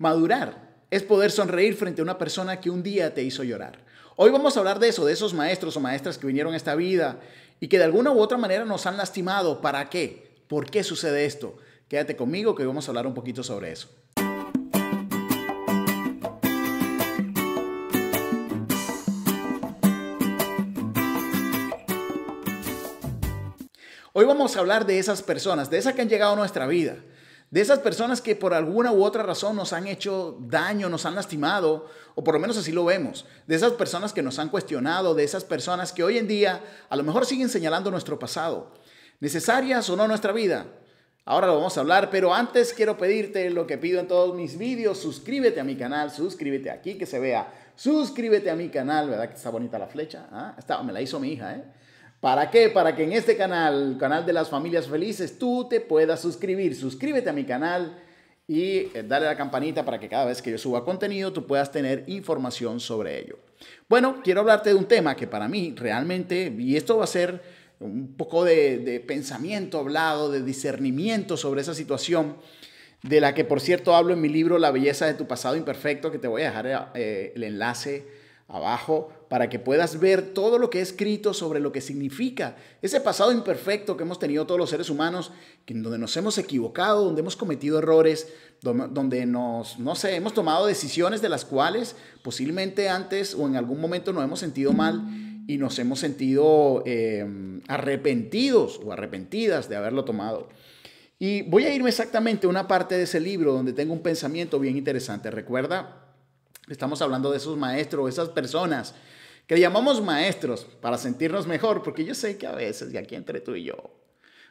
Madurar es poder sonreír frente a una persona que un día te hizo llorar. Hoy vamos a hablar de eso, de esos maestros o maestras que vinieron a esta vida y que de alguna u otra manera nos han lastimado. ¿Para qué? ¿Por qué sucede esto? Quédate conmigo que hoy vamos a hablar un poquito sobre eso. Hoy vamos a hablar de esas personas, de esas que han llegado a nuestra vida, de esas personas que por alguna u otra razón nos han hecho daño, nos han lastimado, o por lo menos así lo vemos, de esas personas que nos han cuestionado, de esas personas que hoy en día a lo mejor siguen señalando nuestro pasado, necesarias o no nuestra vida. Ahora lo vamos a hablar, pero antes quiero pedirte lo que pido en todos mis vídeos, suscríbete a mi canal, suscríbete aquí que se vea, suscríbete a mi canal, ¿verdad que está bonita la flecha? ¿Ah? me la hizo mi hija, ¿eh? ¿Para qué? Para que en este canal, canal de las familias felices, tú te puedas suscribir. Suscríbete a mi canal y eh, dale la campanita para que cada vez que yo suba contenido tú puedas tener información sobre ello. Bueno, quiero hablarte de un tema que para mí realmente, y esto va a ser un poco de, de pensamiento hablado, de discernimiento sobre esa situación, de la que por cierto hablo en mi libro La belleza de tu pasado imperfecto, que te voy a dejar eh, el enlace abajo para que puedas ver todo lo que he escrito sobre lo que significa ese pasado imperfecto que hemos tenido todos los seres humanos, donde nos hemos equivocado, donde hemos cometido errores, donde nos, no sé, hemos tomado decisiones de las cuales posiblemente antes o en algún momento nos hemos sentido mal y nos hemos sentido em, arrepentidos o arrepentidas de haberlo tomado. Y voy a irme exactamente a una parte de ese libro donde tengo un pensamiento bien interesante. Recuerda, estamos hablando de esos maestros, esas personas que llamamos maestros para sentirnos mejor, porque yo sé que a veces, y aquí entre tú y yo,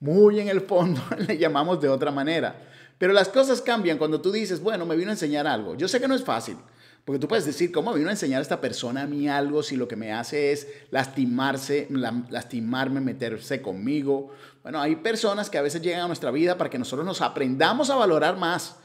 muy en el fondo le llamamos de otra manera. Pero las cosas cambian cuando tú dices, bueno, me vino a enseñar algo. Yo sé que no es fácil, porque tú puedes decir, ¿cómo vino a enseñar a esta persona a mí algo si lo que me hace es lastimarse, lastimarme, meterse conmigo? Bueno, hay personas que a veces llegan a nuestra vida para que nosotros nos aprendamos a valorar más,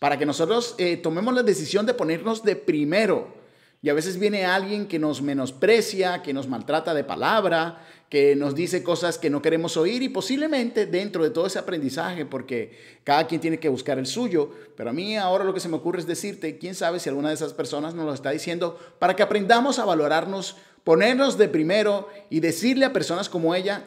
para que nosotros eh, tomemos la decisión de ponernos de primero, y a veces viene alguien que nos menosprecia, que nos maltrata de palabra, que nos dice cosas que no queremos oír y posiblemente dentro de todo ese aprendizaje, porque cada quien tiene que buscar el suyo, pero a mí ahora lo que se me ocurre es decirte, quién sabe si alguna de esas personas nos lo está diciendo para que aprendamos a valorarnos, ponernos de primero y decirle a personas como ella,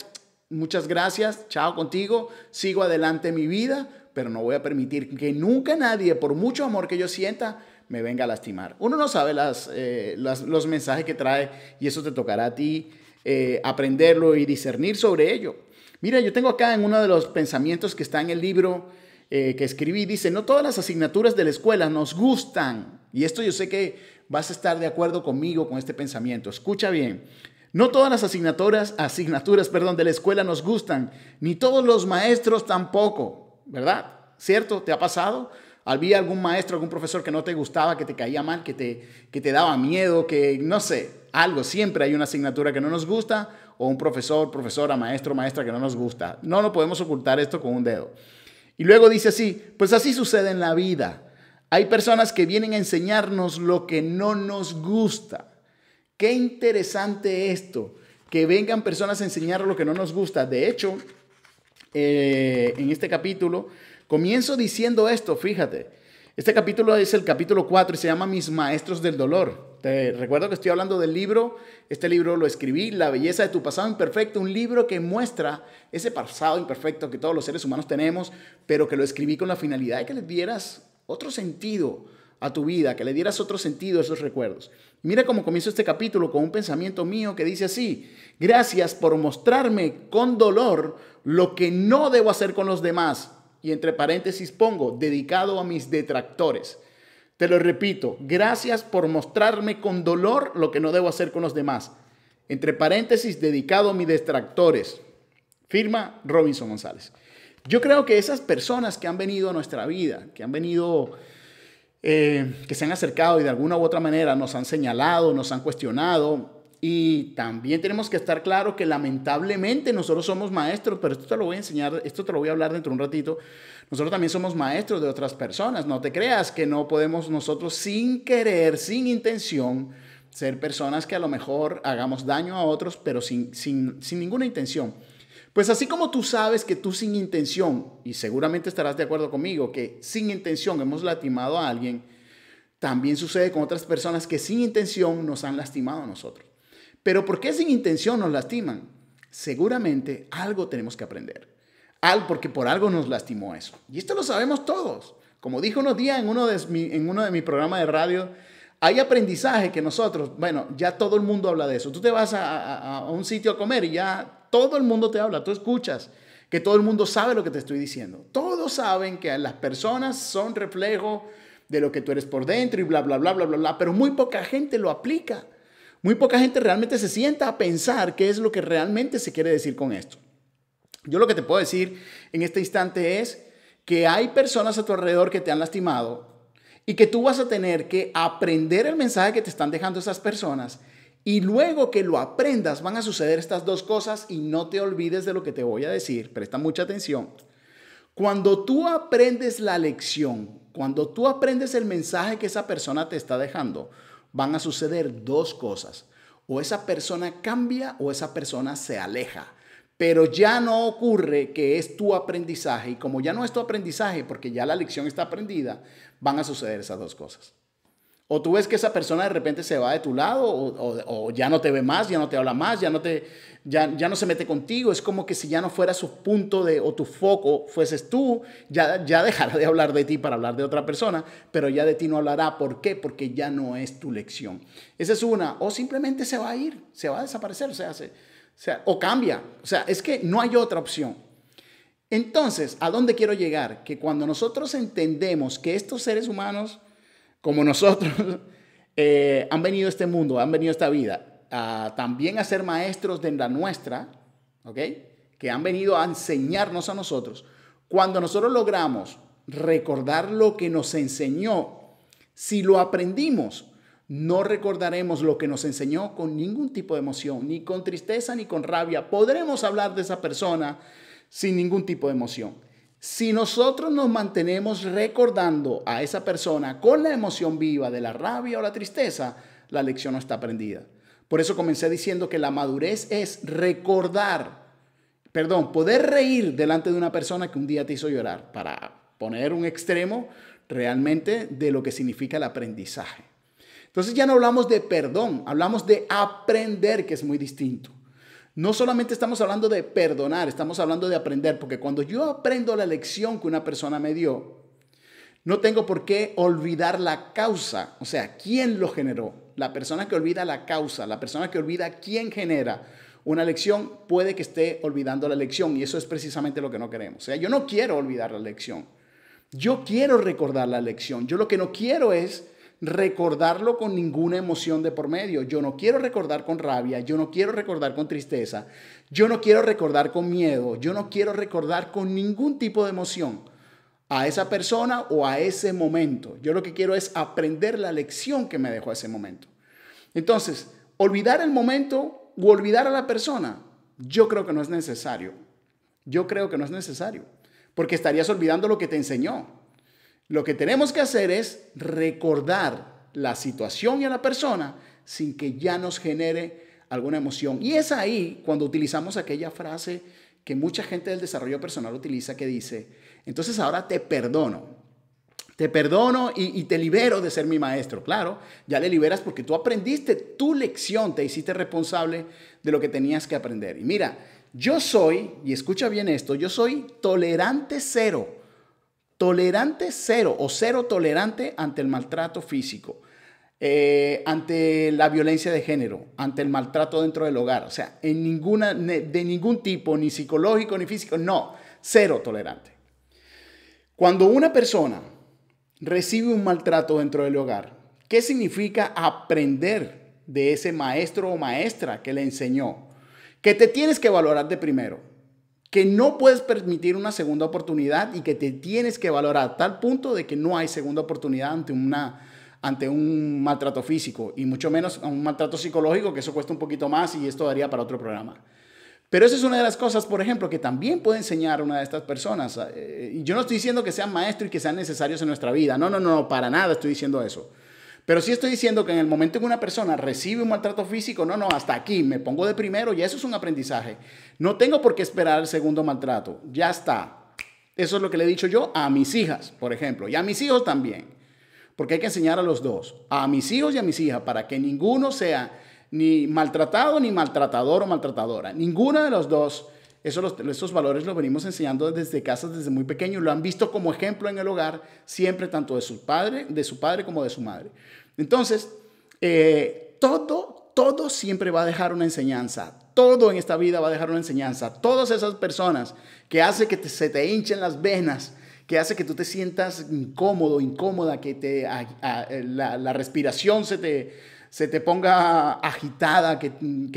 muchas gracias, chao contigo, sigo adelante mi vida, pero no voy a permitir que nunca nadie, por mucho amor que yo sienta, me venga a lastimar. Uno no sabe eh, las, los mensajes que trae y eso te tocará a ti eh, aprenderlo y discernir sobre ello. Mira, yo tengo acá en uno de los pensamientos que está en el libro eh, que escribí, dice, no todas las asignaturas de la escuela nos gustan. Y esto yo sé que vas a estar de acuerdo conmigo con este pensamiento. Escucha bien. No todas las asignaturas, asignaturas, perdón, de la escuela nos gustan, ni todos los maestros tampoco, ¿verdad? ¿Cierto? ¿Te ha pasado? Había algún maestro, algún profesor que no te gustaba, que te caía mal, que te, que te daba miedo, que no sé, algo. Siempre hay una asignatura que no nos gusta o un profesor, profesora, maestro, maestra que no nos gusta. No lo podemos ocultar esto con un dedo. Y luego dice así, pues así sucede en la vida. Hay personas que vienen a enseñarnos lo que no nos gusta. Qué interesante esto, que vengan personas a enseñar lo que no nos gusta. De hecho, eh, en este capítulo Comienzo diciendo esto, fíjate. Este capítulo es el capítulo 4 y se llama Mis Maestros del Dolor. Te recuerdo que estoy hablando del libro, este libro lo escribí, La belleza de tu pasado imperfecto, un libro que muestra ese pasado imperfecto que todos los seres humanos tenemos, pero que lo escribí con la finalidad de que le dieras otro sentido a tu vida, que le dieras otro sentido a esos recuerdos. Mira cómo comienzo este capítulo con un pensamiento mío que dice así, gracias por mostrarme con dolor lo que no debo hacer con los demás y entre paréntesis pongo, dedicado a mis detractores. Te lo repito, gracias por mostrarme con dolor lo que no debo hacer con los demás. Entre paréntesis, dedicado a mis detractores. Firma Robinson González. Yo creo que esas personas que han venido a nuestra vida, que han venido, eh, que se han acercado y de alguna u otra manera nos han señalado, nos han cuestionado, y también tenemos que estar claro que lamentablemente nosotros somos maestros, pero esto te lo voy a enseñar, esto te lo voy a hablar dentro de un ratito. Nosotros también somos maestros de otras personas. No te creas que no podemos nosotros sin querer, sin intención, ser personas que a lo mejor hagamos daño a otros, pero sin, sin, ninguna intención. Pues así como tú sabes que tú sin intención, y seguramente estarás de acuerdo conmigo, que sin intención hemos lastimado a alguien, también sucede con otras personas que sin intención nos han lastimado a nosotros. Pero ¿por qué sin intención nos lastiman? Seguramente algo tenemos que aprender. Al, porque por algo nos lastimó eso. Y esto lo sabemos todos. Como dije unos días en uno de, en uno mis programas de radio, hay aprendizaje que nosotros, bueno, ya todo el mundo habla de eso. Tú te vas a, un sitio a comer y ya todo el mundo te habla, tú escuchas que todo el mundo sabe lo que te estoy diciendo. Todos saben que las personas son reflejo de lo que tú eres por dentro y bla, bla, bla, bla, bla, bla, pero muy poca gente lo aplica muy poca gente realmente se sienta a pensar qué es lo que realmente se quiere decir con esto. Yo lo que te puedo decir en este instante es que hay personas a tu alrededor que te han lastimado y que tú vas a tener que aprender el mensaje que te están dejando esas personas y luego que lo aprendas van a suceder estas dos cosas y no te olvides de lo que te voy a decir, presta mucha atención. Cuando tú aprendes la lección, cuando tú aprendes el mensaje que esa persona te está dejando, van a suceder dos cosas. O esa persona cambia o esa persona se aleja. Pero ya no ocurre que es tu aprendizaje y como ya no es tu aprendizaje porque ya la lección está aprendida, van a suceder esas dos cosas. O tú ves que esa persona de repente se va de tu lado, o, ya no te ve más, ya no te habla más, ya no, te, ya, ya, no se mete contigo. Es como que si ya no fuera su punto de, o tu foco fueses tú, ya, ya dejará de hablar de ti para hablar de otra persona, pero ya de ti no hablará. ¿Por qué? Porque ya no es tu lección. Esa es una. O simplemente se va a ir, se va a desaparecer, se sea, o cambia. O sea, es que no hay otra opción. Entonces, ¿a dónde quiero llegar? Que cuando nosotros entendemos que estos seres humanos como nosotros eh, han venido a este mundo, han venido a esta vida, a, también a ser maestros de la nuestra, ¿ok? Que han venido a enseñarnos a nosotros. Cuando nosotros logramos recordar lo que nos enseñó, si lo aprendimos, no recordaremos lo que nos enseñó con ningún tipo de emoción, ni con tristeza ni con rabia. Podremos hablar de esa persona sin ningún tipo de emoción. Si nosotros nos mantenemos recordando a esa persona con la emoción viva de la rabia o la tristeza, la lección no está aprendida. Por eso comencé diciendo que la madurez es recordar, perdón, poder reír delante de una persona que un día te hizo llorar, para poner un extremo realmente de lo que significa el aprendizaje. Entonces ya no hablamos de perdón, hablamos de aprender, que es muy distinto. No solamente estamos hablando de perdonar, estamos hablando de aprender, porque cuando yo aprendo la lección que una persona me dio, no tengo por qué olvidar la causa, o sea, quién lo generó. La persona que olvida la causa, la persona que olvida quién genera una lección, puede que esté olvidando la lección y eso es precisamente lo que no queremos. O sea, yo no quiero olvidar la lección. Yo quiero recordar la lección. Yo lo que no quiero es recordarlo con ninguna emoción de por medio. Yo no quiero recordar con rabia, yo no quiero recordar con tristeza, yo no quiero recordar con miedo, yo no quiero recordar con ningún tipo de emoción a esa persona o a ese momento. Yo lo que quiero es aprender la lección que me dejó ese momento. Entonces, olvidar el momento o olvidar a la persona, yo creo que no es necesario. Yo creo que no es necesario, porque estarías olvidando lo que te enseñó. Lo que tenemos que hacer es recordar la situación y a la persona sin que ya nos genere alguna emoción. Y es ahí cuando utilizamos aquella frase que mucha gente del desarrollo personal utiliza que dice, entonces ahora te perdono. Te perdono y, te libero de ser mi maestro. Claro, ya le liberas porque tú aprendiste tu lección, te hiciste responsable de lo que tenías que aprender. Y mira, yo soy, y escucha bien esto, yo soy tolerante cero tolerante cero o cero tolerante ante el maltrato físico, eh, ante la violencia de género, ante el maltrato dentro del hogar, o sea, en ninguna, de ningún tipo, ni psicológico ni físico, no, cero tolerante. Cuando una persona recibe un maltrato dentro del hogar, ¿qué significa aprender de ese maestro o maestra que le enseñó? Que te tienes que valorar de primero, que no puedes permitir una segunda oportunidad y que te tienes que valorar a tal punto de que no hay segunda oportunidad ante una ante un maltrato físico y mucho menos un maltrato psicológico que eso cuesta un poquito más y esto daría para otro programa. Pero esa es una de las cosas, por ejemplo, que también puede enseñar una de estas personas. Eh, yo no estoy diciendo que sean maestros y que sean necesarios en nuestra vida. No, no, no, para nada estoy diciendo eso. Pero sí estoy diciendo que en el momento en que una persona recibe un maltrato físico, no, no, hasta aquí, me pongo de primero y eso es un aprendizaje. No tengo por qué esperar el segundo maltrato, ya está. Eso es lo que le he dicho yo a mis hijas, por ejemplo, y a mis hijos también. Porque hay que enseñar a los dos, a mis hijos y a mis hijas, para que ninguno sea ni maltratado ni maltratador o maltratadora. Ninguna de los dos esos valores los venimos enseñando desde casa, desde muy pequeño. Lo han visto como ejemplo en el hogar, siempre tanto de su padre, de su padre como de su madre. Entonces, eh, todo, todo siempre va a dejar una enseñanza. Todo en esta vida va a dejar una enseñanza. Todas esas personas que hace que se te hinchen las venas, que hace que tú te sientas incómodo, incómoda, que te, la respiración se te, se te ponga agitada, que,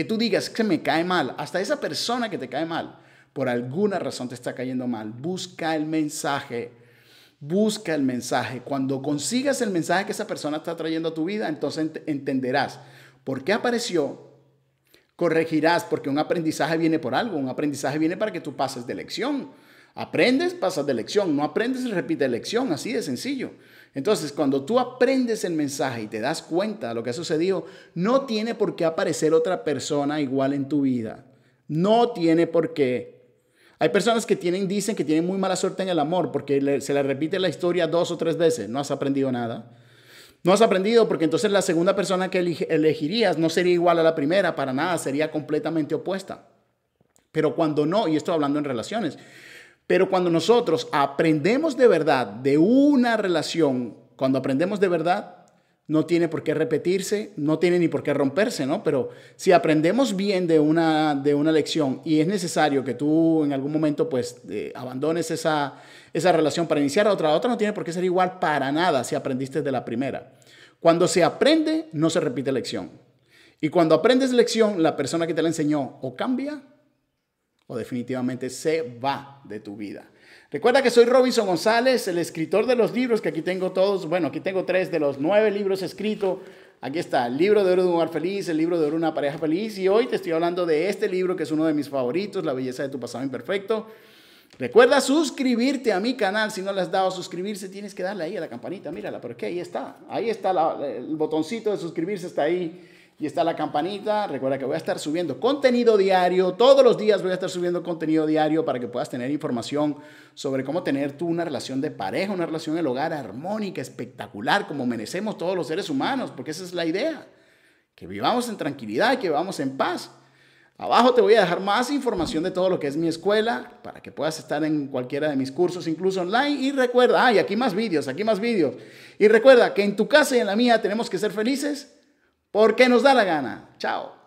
tú digas que me cae mal, hasta esa persona que te cae mal, por alguna razón te está cayendo mal, busca el mensaje, busca el mensaje. Cuando consigas el mensaje que esa persona está trayendo a tu vida, entonces entenderás por qué apareció, corregirás, porque un aprendizaje viene por algo, un aprendizaje viene para que tú pases de lección Aprendes, pasas de lección. No aprendes, repite lección. Así de sencillo. Entonces, cuando tú aprendes el mensaje y te das cuenta de lo que ha sucedido, no tiene por qué aparecer otra persona igual en tu vida. No tiene por qué. Hay personas que tienen, dicen que tienen muy mala suerte en el amor porque se le repite la historia dos o tres veces. No has aprendido nada. No has aprendido porque entonces la segunda persona que elegirías no sería igual a la primera, para nada, sería completamente opuesta. Pero cuando no, y estoy hablando en relaciones, pero cuando nosotros aprendemos de verdad de una relación, cuando aprendemos de verdad, no tiene por qué repetirse, no tiene ni por qué romperse, ¿no? Pero si aprendemos bien de una, de una lección y es necesario que tú en algún momento pues eh, abandones esa, esa relación para iniciar otra, la otra no tiene por qué ser igual para nada si aprendiste de la primera. Cuando se aprende, no se repite lección. Y cuando aprendes lección, la persona que te la enseñó o cambia o definitivamente se va de tu vida. Recuerda que soy Robinson González, el escritor de los libros, que aquí tengo todos, bueno, aquí tengo tres de los nueve libros escritos. Aquí está, el libro de Oro feliz, el libro de una pareja feliz, y hoy te estoy hablando de este libro que es uno de mis favoritos, La belleza de tu pasado imperfecto. Recuerda suscribirte a mi canal, si no lo has dado a suscribirse, tienes que darle ahí a la campanita, mírala, porque ahí está, ahí está el botoncito de suscribirse, está ahí y está la campanita. Recuerda que voy a estar subiendo contenido diario. Todos los días voy a estar subiendo contenido diario para que puedas tener información sobre cómo tener tú una relación de pareja, una relación en el hogar armónica, espectacular, como merecemos todos los seres humanos, porque esa es la idea. Que vivamos en tranquilidad, que vivamos en paz. Abajo te voy a dejar más información de todo lo que es mi escuela para que puedas estar en cualquiera de mis cursos, incluso online. Y recuerda, ay, aquí más vídeos, aquí más vídeos. Y recuerda que en tu casa y en la mía tenemos que ser felices porque nos da la gana. Chao.